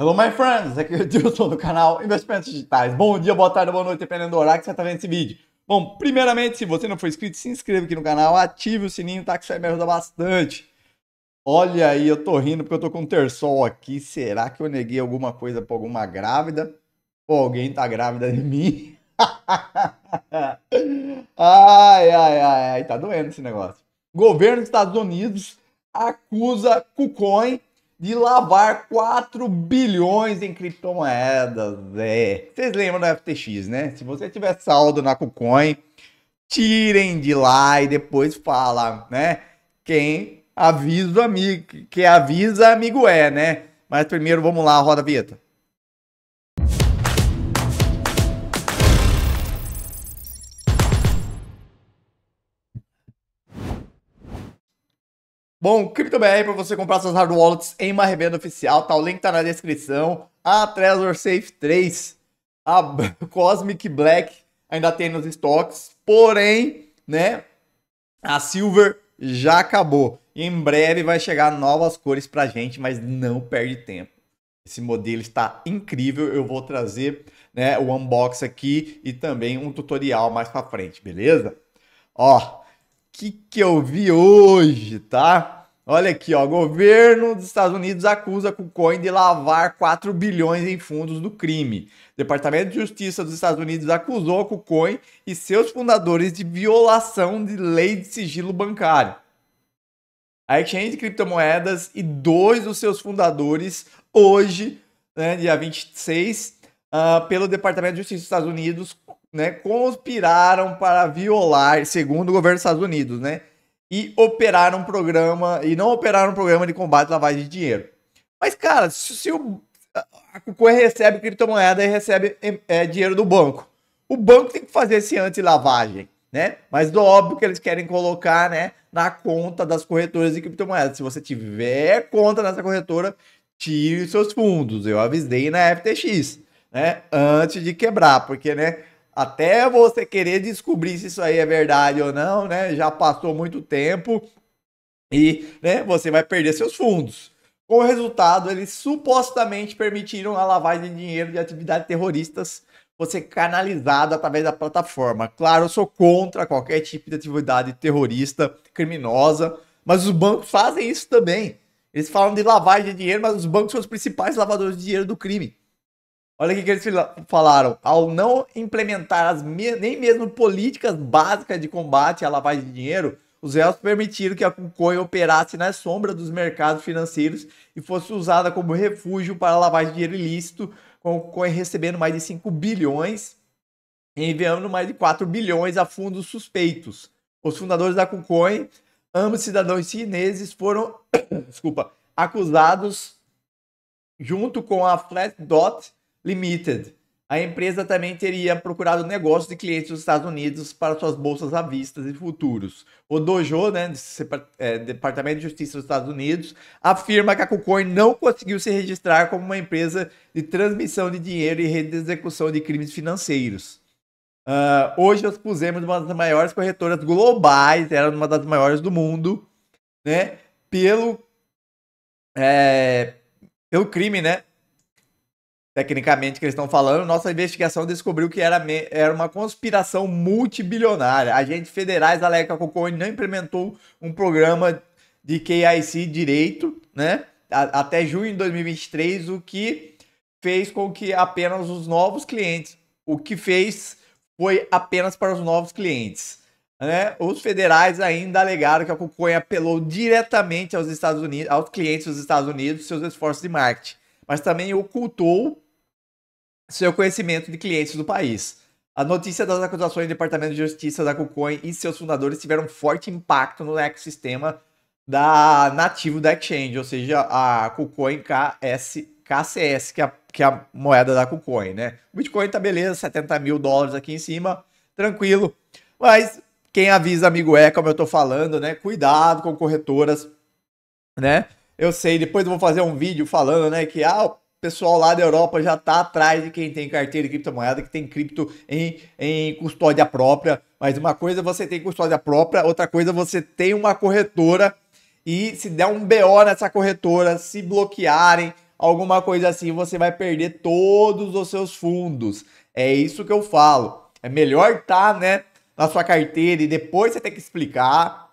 Hello, my friends! Aqui é o Dilton do canal Investimentos Digitais. Bom dia, boa tarde, boa noite, dependendo do horário que você está vendo esse vídeo. Bom, primeiramente, se você não for inscrito, se inscreva aqui no canal, ative o sininho, tá? Que isso aí me ajuda bastante. Olha aí, eu tô rindo porque eu tô com um terçol aqui. Será que eu neguei alguma coisa pra alguma grávida? Ou alguém tá grávida de mim? ai, ai, ai, ai, tá doendo esse negócio. Governo dos Estados Unidos acusa KuCoin de lavar 4 bilhões em criptomoedas. É. Vocês lembram da FTX, né? Se você tiver saldo na KuCoin, tirem de lá e depois fala, né? Quem avisa amigo, que avisa amigo é, né? Mas primeiro vamos lá, roda a vinheta. Bom, CryptoBR para você comprar suas hard wallets em uma revenda oficial, tá? O link tá na descrição. A Trezor Safe 3, a Cosmic Black ainda tem nos estoques, porém, né? A Silver já acabou. Em breve vai chegar novas cores pra gente, mas não perde tempo. Esse modelo está incrível, eu vou trazer né, o unbox aqui e também um tutorial mais para frente, beleza? Ó, que que eu vi hoje, tá? Olha aqui, ó. Governo dos Estados Unidos acusa KuCoin de lavar 4 bilhões em fundos do crime. Departamento de Justiça dos Estados Unidos acusou KuCoin e seus fundadores de violação de lei de sigilo bancário. A exchange de criptomoedas e dois dos seus fundadores, hoje, né, dia 26, uh, ah, pelo Departamento de Justiça dos Estados Unidos, né, conspiraram para violar, segundo o governo dos Estados Unidos, né? e operar um programa e não operar um programa de combate à lavagem de dinheiro. Mas, cara, se, se o, a recebe criptomoeda e recebe é, dinheiro do banco, o banco tem que fazer esse anti-lavagem, né? Mas do óbvio que eles querem colocar, né, na conta das corretoras de criptomoedas. Se você tiver conta nessa corretora, tire os seus fundos. Eu avisei na FTX, né, antes de quebrar, porque, né, até você querer descobrir se isso aí é verdade ou não, né? Já passou muito tempo e né, você vai perder seus fundos. Com o resultado, eles supostamente permitiram a lavagem de dinheiro de atividades terroristas você canalizado através da plataforma. Claro, eu sou contra qualquer tipo de atividade terrorista, criminosa, mas os bancos fazem isso também. Eles falam de lavagem de dinheiro, mas os bancos são os principais lavadores de dinheiro do crime. Olha o que, eles falaram. Ao não implementar as me nem mesmo políticas básicas de combate à lavagem de dinheiro, os réus permitiram que a Kucoia operasse na sombra dos mercados financeiros e fosse usada como refúgio para lavagem de dinheiro ilícito, com a Kucoia recebendo mais de 5 bilhões e enviando mais de 4 bilhões a fundos suspeitos. Os fundadores da KuCoin, ambos cidadãos chineses, foram desculpa, acusados junto com a Flat Dot Limited. A empresa também teria procurado negócios de clientes dos Estados Unidos para suas bolsas à vista e futuros. O Dojo, né, é, Departamento de Justiça dos Estados Unidos, afirma que a KuCoin não conseguiu se registrar como uma empresa de transmissão de dinheiro e rede de execução de crimes financeiros. Uh, hoje nós pusemos uma das maiores corretoras globais, era uma das maiores do mundo, né? Pelo, é, pelo crime, né? tecnicamente que eles estão falando, nossa investigação descobriu que era, era uma conspiração multibilionária. Agentes federais da Leca Cocone não implementou um programa de KIC direito, né? A, até junho de 2023, o que fez com que apenas os novos clientes, o que fez foi apenas para os novos clientes. Né? Os federais ainda alegaram que a Cuconha apelou diretamente aos Estados Unidos, aos clientes dos Estados Unidos, seus esforços de marketing, mas também ocultou seu conhecimento de clientes do país. A notícia das acusações do Departamento de Justiça da KuCoin e seus fundadores tiveram forte impacto no ecossistema da nativo da exchange, ou seja, a KuCoin KS, KCS, que é, a, que é a moeda da KuCoin, né? O Bitcoin tá beleza, 70 mil dólares aqui em cima, tranquilo. Mas quem avisa amigo é, como eu tô falando, né? Cuidado com corretoras, né? Eu sei, depois eu vou fazer um vídeo falando, né, que ah, pessoal lá da Europa já está atrás de quem tem carteira de criptomoeda, que tem cripto em, em custódia própria. Mas uma coisa é você tem custódia própria, outra coisa é você tem uma corretora e se der um BO nessa corretora, se bloquearem, alguma coisa assim, você vai perder todos os seus fundos. É isso que eu falo. É melhor tá, né, na sua carteira e depois você tem que explicar.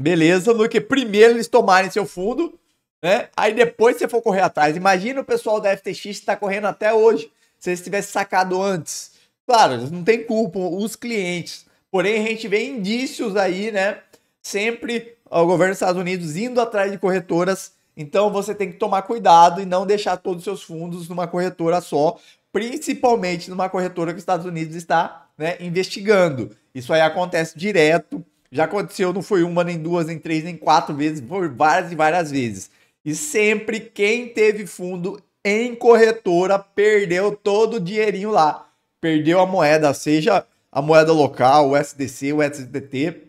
Beleza, do que primeiro eles tomarem seu fundo né? Aí depois você for correr atrás. Imagina o pessoal da FTX está correndo até hoje, se eles tivessem sacado antes. Claro, eles não têm culpa, os clientes. Porém, a gente vê indícios aí, né? Sempre o governo dos Estados Unidos indo atrás de corretoras. Então você tem que tomar cuidado e não deixar todos os seus fundos numa corretora só, principalmente numa corretora que os Estados Unidos está né, investigando. Isso aí acontece direto. Já aconteceu, não foi uma, nem duas, nem três, nem quatro vezes, foi várias e várias vezes. E sempre quem teve fundo em corretora perdeu todo o dinheirinho lá. Perdeu a moeda, seja a moeda local, o SDC, o SDT,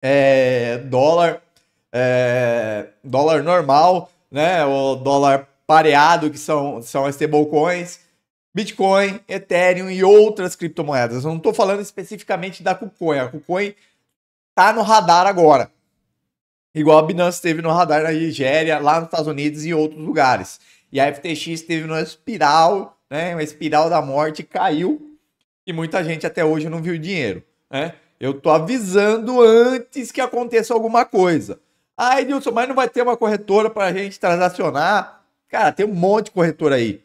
é, dólar, é, dólar normal, né? O dólar pareado, que são, são stablecoins, Bitcoin, Ethereum e outras criptomoedas. Eu não estou falando especificamente da KuCoin. A KuCoin está no radar agora. Igual a Binance teve no radar na Nigéria, lá nos Estados Unidos e outros lugares. E a FTX teve uma espiral, né? Uma espiral da morte, caiu. E muita gente até hoje não viu dinheiro, né? Eu tô avisando antes que aconteça alguma coisa. Ah, Edilson, mas não vai ter uma corretora para a gente transacionar? Cara, tem um monte de corretora aí.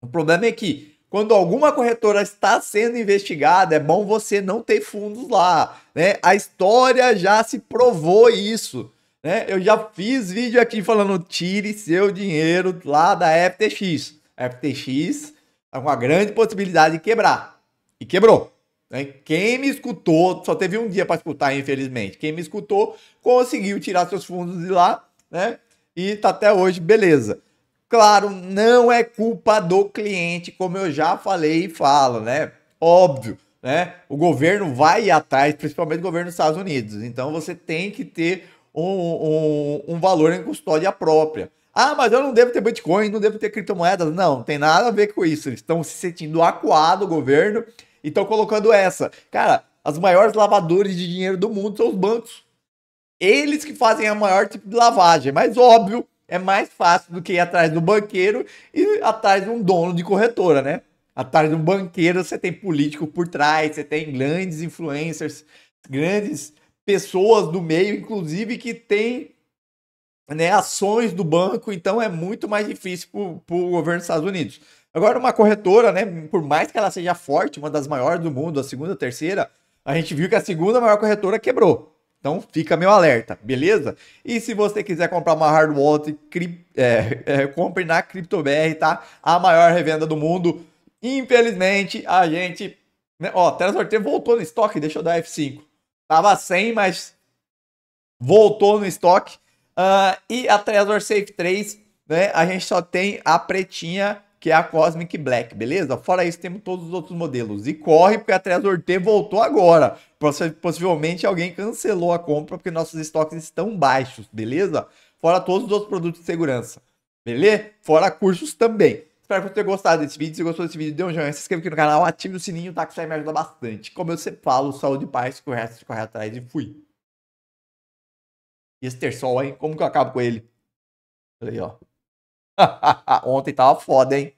O problema é que quando alguma corretora está sendo investigada, é bom você não ter fundos lá, né? A história já se provou isso, né? Eu já fiz vídeo aqui falando tire seu dinheiro lá da FTX. A FTX é tá uma grande possibilidade de quebrar. E quebrou. Né? Quem me escutou, só teve um dia para escutar, infelizmente. Quem me escutou conseguiu tirar seus fundos de lá, né? E tá até hoje, beleza. Claro, não é culpa do cliente, como eu já falei e falo, né? Óbvio, né? O governo vai atrás, principalmente o governo dos Estados Unidos. Então você tem que ter um, um, um valor em custódia própria. Ah, mas eu não devo ter Bitcoin, não devo ter criptomoedas. Não, não tem nada a ver com isso. Eles estão se sentindo acuado, o governo, e estão colocando essa. Cara, as maiores lavadoras de dinheiro do mundo são os bancos. Eles que fazem a maior tipo de lavagem. Mas óbvio é mais fácil do que ir atrás do banqueiro e atrás de um dono de corretora, né? Atrás de um banqueiro você tem político por trás, você tem grandes influencers, grandes pessoas do meio, inclusive, que tem né, ações do banco, então é muito mais difícil para o governo dos Estados Unidos. Agora, uma corretora, né, por mais que ela seja forte, uma das maiores do mundo, a segunda, a terceira, a gente viu que a segunda maior corretora quebrou. Então fica meu alerta, beleza? E se você quiser comprar uma hard wallet, cri... é, é, compre na CryptoBR, tá? A maior revenda do mundo. Infelizmente, a gente. Né, ó, Terra T voltou no estoque, deixa eu dar F5. Tava sem, mas voltou no estoque. Uh, e a Trezor Safe 3, né? A gente só tem a pretinha que é a Cosmic Black, beleza? Fora isso, temos todos os outros modelos. E corre, porque a Trezor T voltou agora. Possivelmente alguém cancelou a compra, porque nossos estoques estão baixos, beleza? Fora todos os outros produtos de segurança, beleza? Fora cursos também. Espero que você tenha gostado desse vídeo. Se gostou desse vídeo, dê um joinha, se inscreva aqui no canal, ative o sininho, tá? Que isso aí me ajuda bastante. Como eu sempre falo, saúde e paz, que o resto corre atrás e fui. E esse terçol, hein? Como que eu acabo com ele? Olha aí, ó. Ontem tava foda, hein?